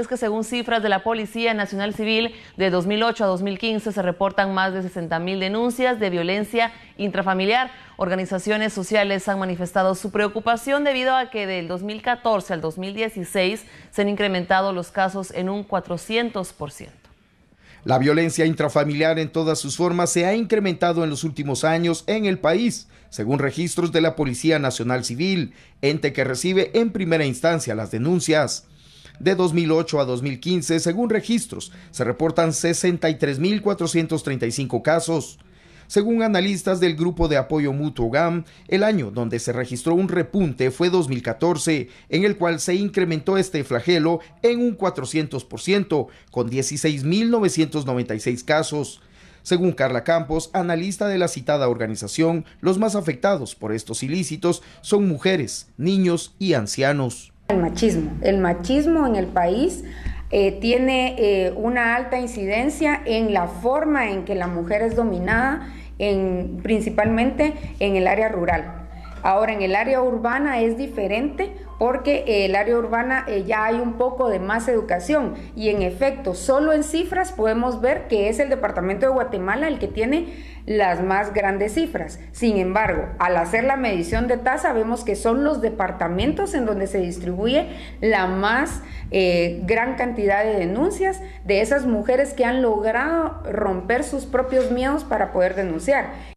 Es que según cifras de la Policía Nacional Civil, de 2008 a 2015 se reportan más de 60 mil denuncias de violencia intrafamiliar. Organizaciones sociales han manifestado su preocupación debido a que del 2014 al 2016 se han incrementado los casos en un 400%. La violencia intrafamiliar en todas sus formas se ha incrementado en los últimos años en el país, según registros de la Policía Nacional Civil, ente que recibe en primera instancia las denuncias de 2008 a 2015, según registros, se reportan 63.435 casos. Según analistas del Grupo de Apoyo Mutuo GAM, el año donde se registró un repunte fue 2014, en el cual se incrementó este flagelo en un 400%, con 16.996 casos. Según Carla Campos, analista de la citada organización, los más afectados por estos ilícitos son mujeres, niños y ancianos el machismo. El machismo en el país eh, tiene eh, una alta incidencia en la forma en que la mujer es dominada, principalmente en el área rural. Ahora en el área urbana es diferente porque en eh, el área urbana eh, ya hay un poco de más educación y en efecto, solo en cifras podemos ver que es el departamento de Guatemala el que tiene las más grandes cifras. Sin embargo, al hacer la medición de tasa vemos que son los departamentos en donde se distribuye la más eh, gran cantidad de denuncias de esas mujeres que han logrado romper sus propios miedos para poder denunciar.